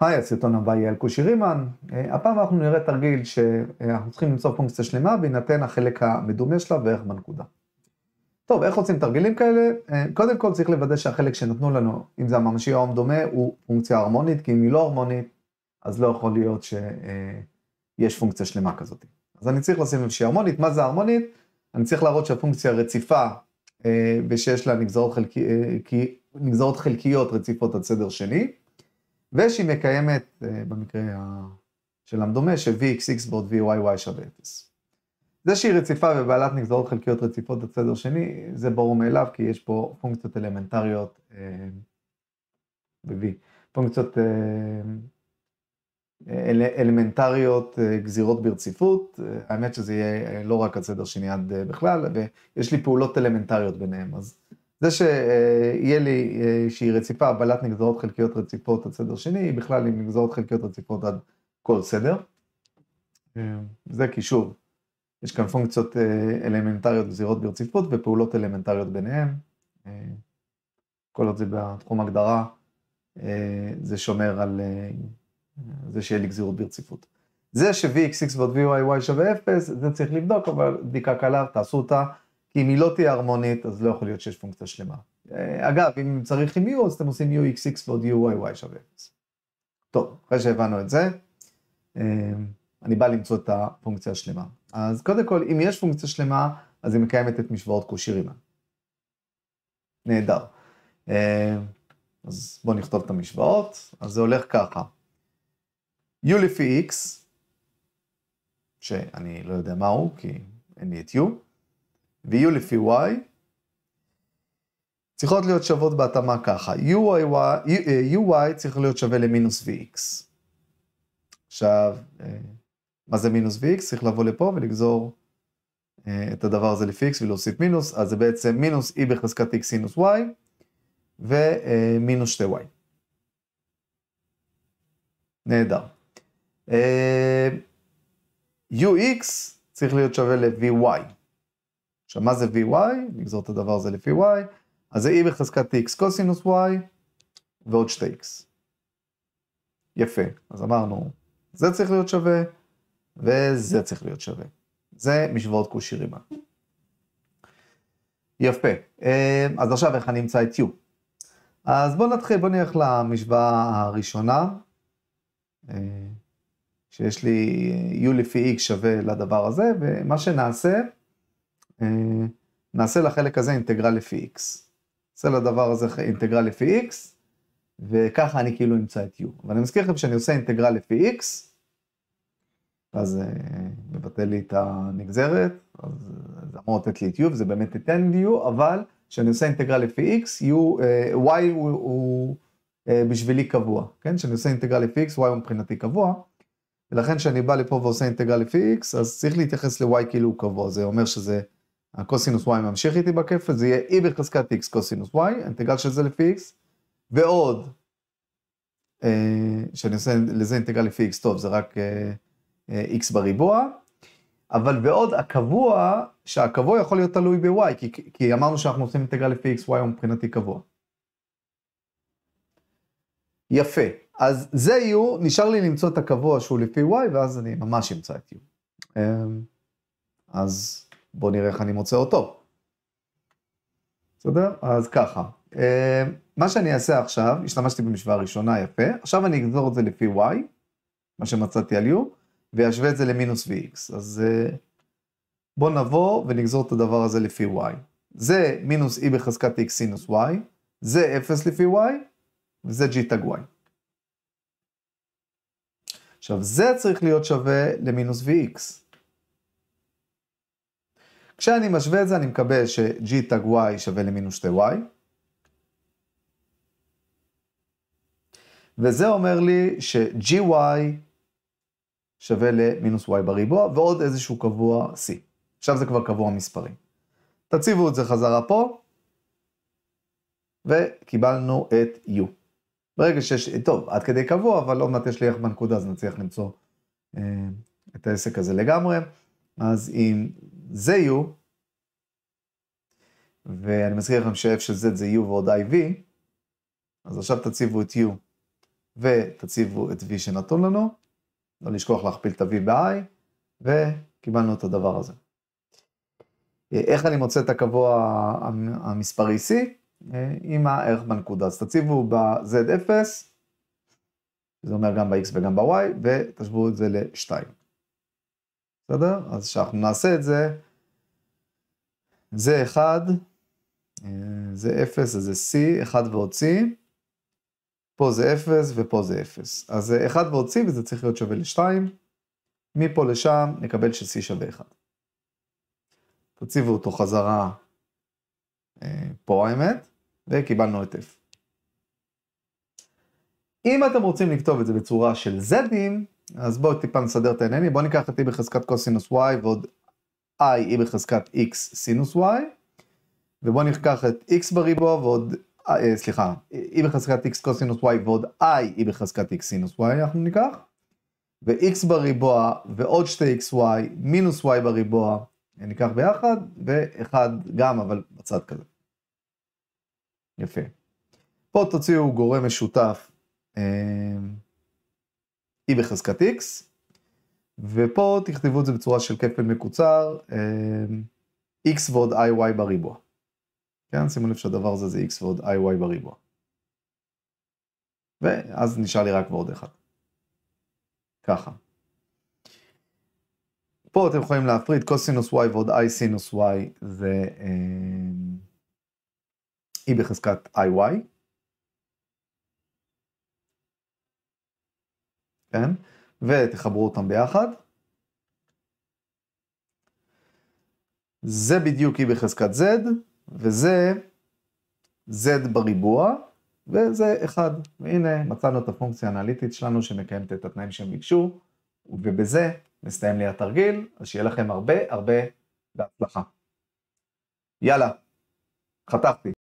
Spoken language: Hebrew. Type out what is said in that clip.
היי, הסרטון הבא יהיה על קושי רימן. אה, הפעם אנחנו נראה תרגיל שאנחנו צריכים למצוא פונקציה שלמה בהינתן החלק המדומה שלה בערך בנקודה. טוב, איך עושים תרגילים כאלה? אה, קודם כל צריך לוודא שהחלק שנתנו לנו, אם זה הממשי או המדומה, הוא פונקציה הרמונית, כי אם היא לא הרמונית, אז לא יכול להיות שיש אה, פונקציה שלמה כזאת. אז אני צריך לשים איזושהי הרמונית. מה זה הרמונית? אני צריך להראות שהפונקציה רציפה ושיש לה נגזרות, חלקי, נגזרות חלקיות רציפות עד סדר שני. ושהיא מקיימת, אה, במקרה של המדומה, ש-Vxx ועוד VYY שווה 0. זה שהיא רציפה ובעלת נגזרות חלקיות רציפות בסדר שני, זה ברור מאליו, כי יש פה פונקציות אלמנטריות אה, ב-V, פונקציות אה, אל, אלמנטריות אה, גזירות ברציפות, האמת שזה יהיה לא רק עד סדר שני עד בכלל, ויש לי פעולות אלמנטריות ביניהם, אז זה שיהיה לי איזושהי אה, רציפה, בלט נגזרות חלקיות רציפות עד סדר שני, היא בכלל עם נגזרות חלקיות רציפות עד כל סדר. אה, זה כי שוב, יש כאן פונקציות אה, אלמנטריות גזירות ברציפות ופעולות אלמנטריות ביניהן. כל עוד זה בתחום הגדרה, זה שומר על זה שיהיה לי גזירות ברציפות. זה ש-vxx ועוד vyy שווה 0, זה צריך לבדוק, אבל בדיקה קלה, תעשו אותה. כי אם היא לא תהיה הרמונית, אז לא יכול להיות שיש פונקציה שלמה. אה, אגב, אם צריך עם u, אז אתם עושים uxx ועוד uyy שווה 0. טוב, אחרי שהבנו את זה, אה, אני בא למצוא את הפונקציה השלמה. אז קודם כל, אם יש פונקציה שלמה, אז היא מקיימת את משוואות קושי רימן. נהדר. אה, אז בואו נכתוב את המשוואות. אז זה הולך ככה. u לפי x, שאני לא יודע מהו, כי אין לי את u, ו-u לפי y, צריכות להיות שוות בהתאמה ככה, UY, UY צריך להיות שווה למינוס VX. עכשיו, אה, מה זה מינוס VX? צריך לבוא לפה ולגזור אה, את הדבר הזה לפי X ולהוסיף מינוס, אז זה בעצם מינוס E בחזקת X סינוס Y ומינוס 2Y. נהדר. אה, UX צריך להיות שווה ל-VY. עכשיו, מה זה VY? נגזור את הדבר הזה לפי Y, אז זה E בחזקת X קוסינוס Y ועוד 2X. יפה, אז אמרנו, זה צריך להיות שווה, וזה צריך להיות שווה. זה משוואות קושי רימה. יפה, אה, אז עכשיו איך אני אמצא את U? אז בואו נתחיל, בואו נלך למשוואה הראשונה, אה, שיש לי אה, U לפי X שווה לדבר הזה, ומה שנעשה, נעשה לחלק הזה אינטגרל לפי x. נעשה לדבר הזה אינטגרל לפי x, וככה אני כאילו אמצא את u. ואני מזכיר לכם שאני עושה אינטגרל לפי x, אז אה, מבטל לי את הנגזרת, אז זה אמור לתת לי את u, וזה באמת ייתן לי u, אבל כשאני עושה אינטגרל לפי x, u, uh, y הוא, הוא uh, בשבילי קבוע, כן? כשאני עושה אינטגרל לפי x, y הוא מבחינתי קבוע. ולכן כשאני בא לפה ועושה אינטגרל לפי x, אז צריך להתייחס ל-y כאילו הוא קבוע, זה אומר שזה הקוסינוס y ממשיך איתי בכפל, זה יהיה e בחזקת x קוסינוס y, אינטגרל של זה לפי x, ועוד, אה, שאני עושה לזה אינטגרל לפי x, טוב, זה רק אה, אה, x בריבוע, אבל ועוד הקבוע, שהקבוע יכול להיות תלוי ב-y, כי, כי אמרנו שאנחנו עושים אינטגרל לפי x, y הוא מבחינתי קבוע. יפה, אז זה u, נשאר לי למצוא את הקבוע שהוא לפי y, ואז אני ממש אמצא את u. אמ, אז... בוא נראה איך אני מוצא אותו. בסדר? אז ככה. אה, מה שאני אעשה עכשיו, השתמשתי במשוואה ראשונה, יפה. עכשיו אני אגזור את זה לפי y, מה שמצאתי על u, ואשווה את זה למינוס vx. אז אה, בואו נבוא ונגזור את הדבר הזה לפי y. זה מינוס e בחזקת x סינוס y, זה 0 לפי y, וזה g תג y. עכשיו, זה צריך להיות שווה למינוס vx. כשאני משווה את זה, אני מקבל ש-g תג y שווה למינוס 2y. וזה אומר לי ש-gy שווה למינוס y בריבוע, ועוד איזשהו קבוע c. עכשיו זה כבר קבוע מספרי. תציבו את זה חזרה פה, וקיבלנו את u. ברגע שיש, טוב, עד כדי קבוע, אבל עוד מעט יש לי איך בנקודה, אז נצליח למצוא אה, את העסק הזה לגמרי. אז אם זה U, ואני מזכיר לכם ש-F של Z זה U ועוד IV, אז עכשיו תציבו את U ותציבו את V שנתון לנו, לא לשכוח להכפיל את ה-V ב-I, וקיבלנו את הדבר הזה. איך אני מוצא את הקבוע המספרי e C? עם הערך בנקודה. אז תציבו ב-Z0, זה אומר גם ב-X וגם ב-Y, ותשוו את זה ל-2. בסדר? אז כשאנחנו נעשה את זה, זה 1, אה, זה 0, אז זה C, 1 ועוד C, פה זה 0 ופה זה 0. אז זה 1 ועוד C וזה צריך להיות שווה ל-2, מפה לשם נקבל ש-C שווה 1. תציבו אותו חזרה אה, פה האמת, וקיבלנו את F. אם אתם רוצים לכתוב את זה בצורה של Z'ים, אז בואו טיפה נסדר את העניינים, בואו ניקח את e בחזקת קוסינוס y ועוד i e בחזקת x סינוס y, ובואו ניקח את x בריבוע ועוד, אה, אה, סליחה, e בחזקת x קוסינוס y ועוד i e בחזקת x סינוס y אנחנו ניקח, ו-x בריבוע ועוד שתי xy מינוס y בריבוע ניקח ביחד, ואחד גם אבל בצד כזה. יפה. פה תוציאו גורם משותף. אה, e בחזקת x, ופה תכתבו את זה בצורה של כפל מקוצר, אה, x ועוד iy בריבוע. כן, שימו לב שהדבר הזה זה x ועוד iy בריבוע. ואז נשאר לי רק ועוד אחד. ככה. פה אתם יכולים להפריד קוסינוס y ועוד i סינוס y זה אה, e בחזקת iy. כן? ותחברו אותם ביחד. זה בדיוק E בחזקת Z, וזה Z בריבוע, וזה 1. והנה, מצאנו את הפונקציה האנליטית שלנו שמקיימת את התנאים שהם ביקשו, ובזה מסתיים לי התרגיל, אז שיהיה לכם הרבה הרבה בהצלחה. יאללה, חתכתי.